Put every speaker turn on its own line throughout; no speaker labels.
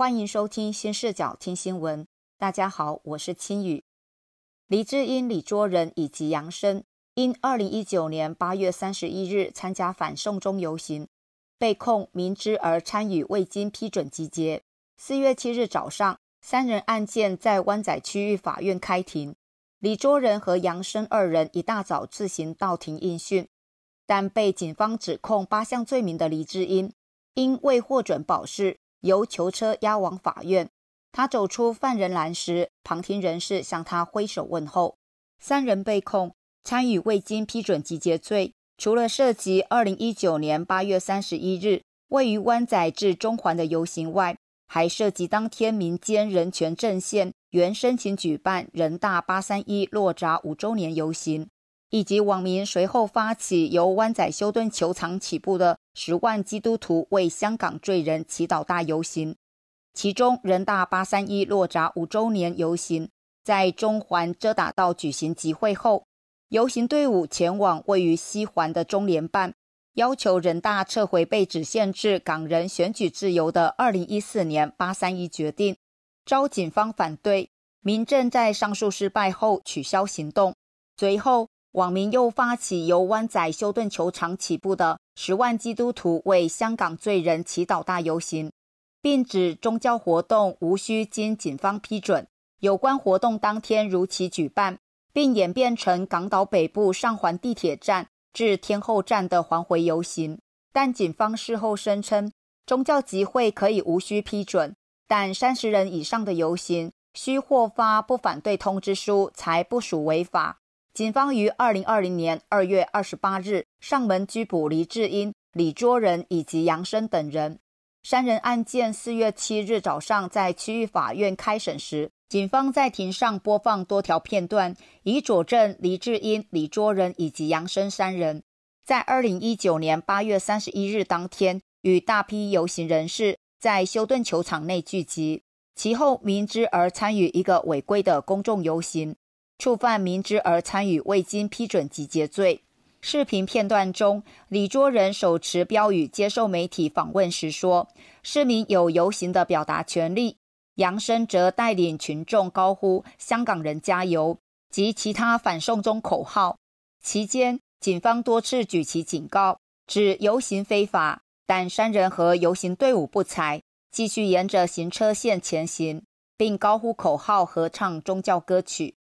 欢迎收听新视角听新闻。大家好，我是青宇。黎智英、李卓仁以及杨森因二零一九年八月三十一日参加反送中游行，被控明知而参与未经批准集结。四月七日早上，三人案件在湾仔区域法院开庭。李卓仁和杨森二人一大早自行到庭应讯，但被警方指控八项罪名的黎智英因未获准保释。由囚车押往法院，他走出犯人栏时，旁听人士向他挥手问候。三人被控参与未经批准集结罪，除了涉及2019年8月31日位于湾仔至中环的游行外，还涉及当天民间人权阵线原申请举办人大八三一落闸五周年游行。以及网民随后发起由湾仔休顿球场起步的十万基督徒为香港罪人祈祷大游行，其中人大八三一落闸五周年游行在中环遮打道举行集会后，游行队伍前往位于西环的中联办，要求人大撤回被指限制港人选举自由的二零一四年八三一决定，遭警方反对，民政在上诉失败后取消行动，随后。网民又发起由湾仔休顿球场起步的十万基督徒为香港罪人祈祷大游行，并指宗教活动无需经警方批准，有关活动当天如期举办，并演变成港岛北部上环地铁站至天后站的环回游行。但警方事后声称，宗教集会可以无需批准，但三十人以上的游行需获发不反对通知书才不属违法。警方于二零二零年二月二十八日上门拘捕黎智英、李卓仁以及杨森等人。三人案件四月七日早上在区域法院开审时，警方在庭上播放多条片段，以佐证黎智英、李卓仁以及杨森三人在二零一九年八月三十一日当天与大批游行人士在休顿球场内聚集，其后明知而参与一个违规的公众游行。触犯明知而参与未经批准集结罪。视频片段中，李卓人手持标语接受媒体访问时说：“市民有游行的表达权利。”杨生则带领群众高呼“香港人加油”及其他反送中口号。期间，警方多次举旗警告，指游行非法，但三人和游行队伍不才，继续沿着行车线前行，并高呼口号、合唱宗教歌曲。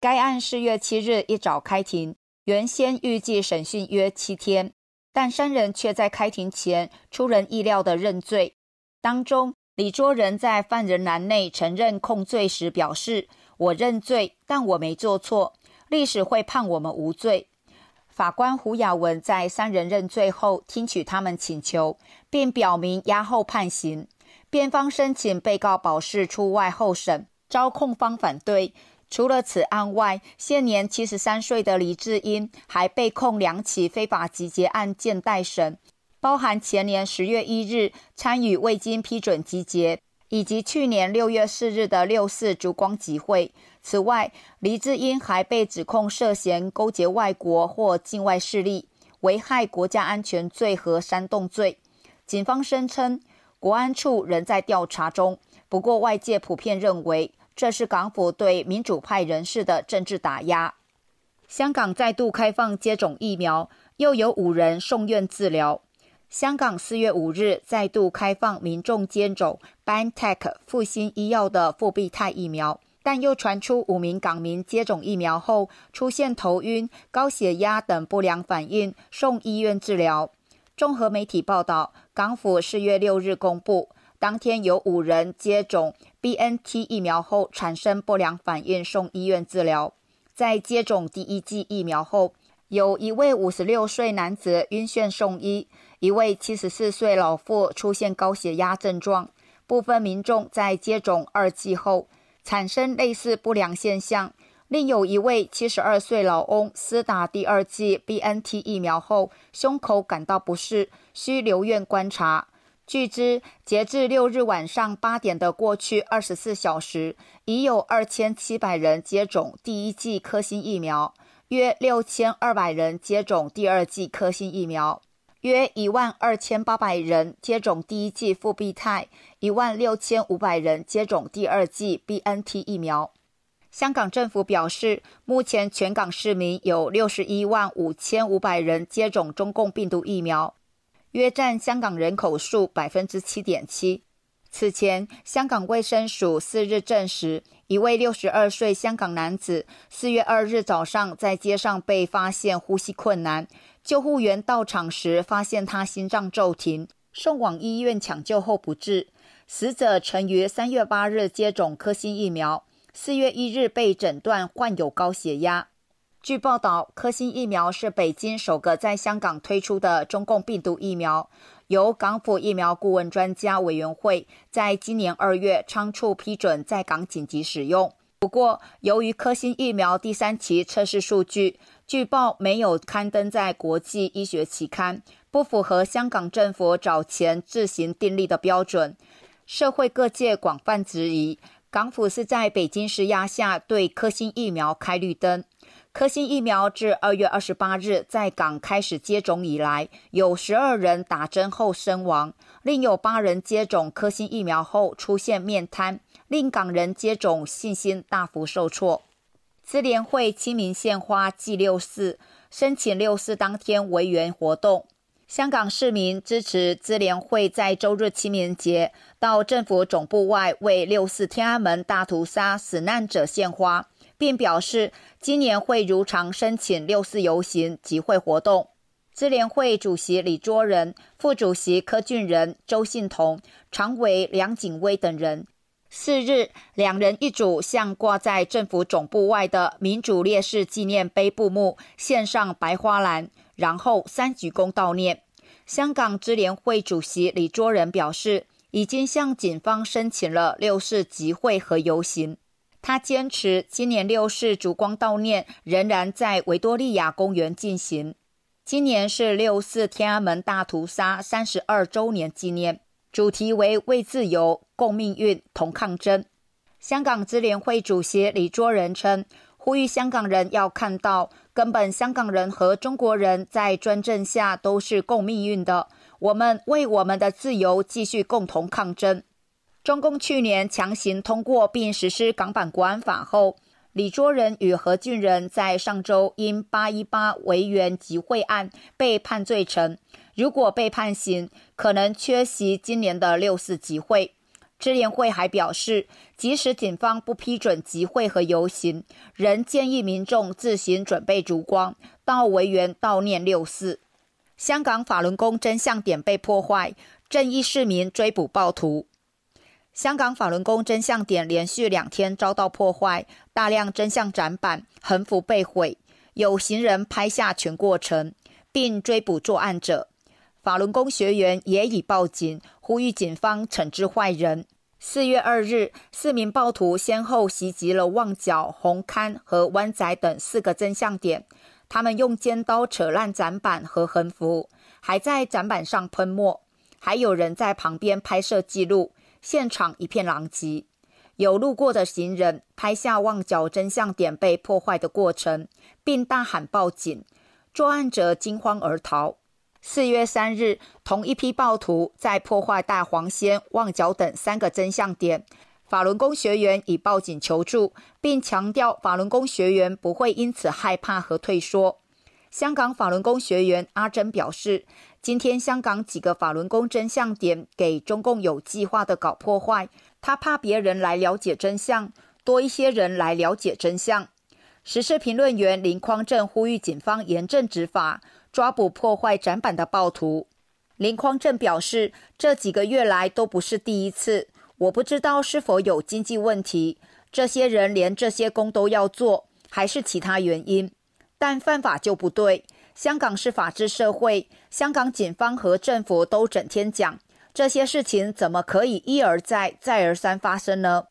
该案四月七日一早开庭，原先预计审讯约七天，但三人却在开庭前出人意料的认罪。当中，李卓人在犯人栏内承认控罪时表示：“我认罪，但我没做错，历史会判我们无罪。”法官胡雅文在三人认罪后，听取他们请求，并表明押后判刑。辩方申请被告保释出外候审，遭控方反对。除了此案外，现年七十三岁的黎智英还被控两起非法集结案件待审，包含前年十月一日参与未经批准集结，以及去年六月四日的六四烛光集会。此外，黎智英还被指控涉嫌勾结外国或境外势力，危害国家安全罪和煽动罪。警方声称国安处仍在调查中，不过外界普遍认为。这是港府对民主派人士的政治打压。香港再度开放接种疫苗，又有五人送院治疗。香港四月五日再度开放民众接种 b i n t e c h 复兴医药的复必泰疫苗，但又传出五名港民接种疫苗后出现头晕、高血压等不良反应，送医院治疗。综合媒体报道，港府四月六日公布，当天有五人接种。BNT 疫苗后产生不良反应送医院治疗，在接种第一剂疫苗后，有一位五十六岁男子晕眩送医，一位七十四岁老妇出现高血压症状，部分民众在接种二剂后产生类似不良现象，另有一位七十二岁老翁私打第二剂 BNT 疫苗后胸口感到不适，需留院观察。据知，截至六日晚上八点的过去二十四小时，已有二千七百人接种第一剂科兴疫苗，约六千二百人接种第二剂科兴疫苗，约一万二千八百人接种第一剂复必泰，一万六千五百人接种第二剂 B N T 疫苗。香港政府表示，目前全港市民有六十一万五千五百人接种中共病毒疫苗。约占香港人口数百分之七点七。此前，香港卫生署四日证实，一位六十二岁香港男子四月二日早上在街上被发现呼吸困难，救护员到场时发现他心脏骤停，送往医院抢救后不治。死者曾于三月八日接种科兴疫苗，四月一日被诊断患有高血压。据报道，科兴疫苗是北京首个在香港推出的中共病毒疫苗，由港府疫苗顾问专家委员会在今年二月仓促批准在港紧急使用。不过，由于科兴疫苗第三期测试数据，据报没有刊登在国际医学期刊，不符合香港政府早前自行订立的标准，社会各界广泛质疑港府是在北京施压下对科兴疫苗开绿灯。科兴疫苗自二月二十八日在港开始接种以来，有十二人打针后身亡，另有八人接种科兴疫苗后出现面瘫，令港人接种信心大幅受挫。资联会清明献花祭六四，申请六四当天为园活动。香港市民支持资联会在周日清明节到政府总部外为六四天安门大屠杀死难者献花。并表示今年会如常申请六四游行集会活动。支联会主席李卓仁、副主席柯俊仁、周信彤、常委梁景威等人，四日两人一组向挂在政府总部外的民主烈士纪念碑布幕献上白花篮，然后三鞠躬悼念。香港支联会主席李卓仁表示，已经向警方申请了六四集会和游行。他坚持，今年六四烛光悼念仍然在维多利亚公园进行。今年是六四天安门大屠杀三十二周年纪念，主题为“为自由，共命运，同抗争”。香港支联会主席李卓人称，呼吁香港人要看到，根本香港人和中国人在专政下都是共命运的。我们为我们的自由继续共同抗争。中共去年强行通过并实施港版国安法后，李卓人与何俊人在上周因“八一八”维园集会案被判罪成。如果被判刑，可能缺席今年的六四集会。支联会还表示，即使警方不批准集会和游行，仍建议民众自行准备烛光到维园悼念六四。香港法轮功真相点被破坏，正义市民追捕暴徒。香港法轮功真相点连续两天遭到破坏，大量真相展板、横幅被毁。有行人拍下全过程，并追捕作案者。法轮功学员也已报警，呼吁警方惩治坏人。四月二日，四名暴徒先后袭击了旺角、红磡和湾仔等四个真相点，他们用尖刀扯烂展板和横幅，还在展板上喷墨，还有人在旁边拍摄记录。现场一片狼藉，有路过的行人拍下旺角真相点被破坏的过程，并大喊报警。作案者惊慌而逃。四月三日，同一批暴徒在破坏大黄仙、旺角等三个真相点，法轮功学员已报警求助，并强调法轮功学员不会因此害怕和退缩。香港法轮功学员阿珍表示。今天，香港几个法轮功真相点给中共有计划的搞破坏，他怕别人来了解真相，多一些人来了解真相。时事评论员林匡正呼吁警方严正执法，抓捕破坏展板的暴徒。林匡正表示，这几个月来都不是第一次，我不知道是否有经济问题，这些人连这些工都要做，还是其他原因，但犯法就不对。香港是法治社会，香港警方和政府都整天讲这些事情，怎么可以一而再、再而三发生呢？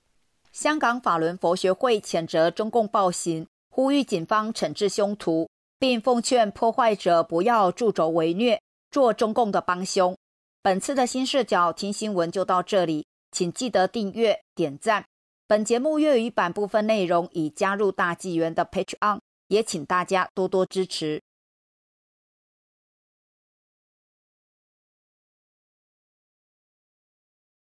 香港法轮佛学会谴责中共暴行，呼吁警方惩治凶徒，并奉劝破坏者不要助纣为虐，做中共的帮凶。本次的新视角听新闻就到这里，请记得订阅、点赞。本节目粤语版部分内容已加入大纪元的 Patreon，也请大家多多支持。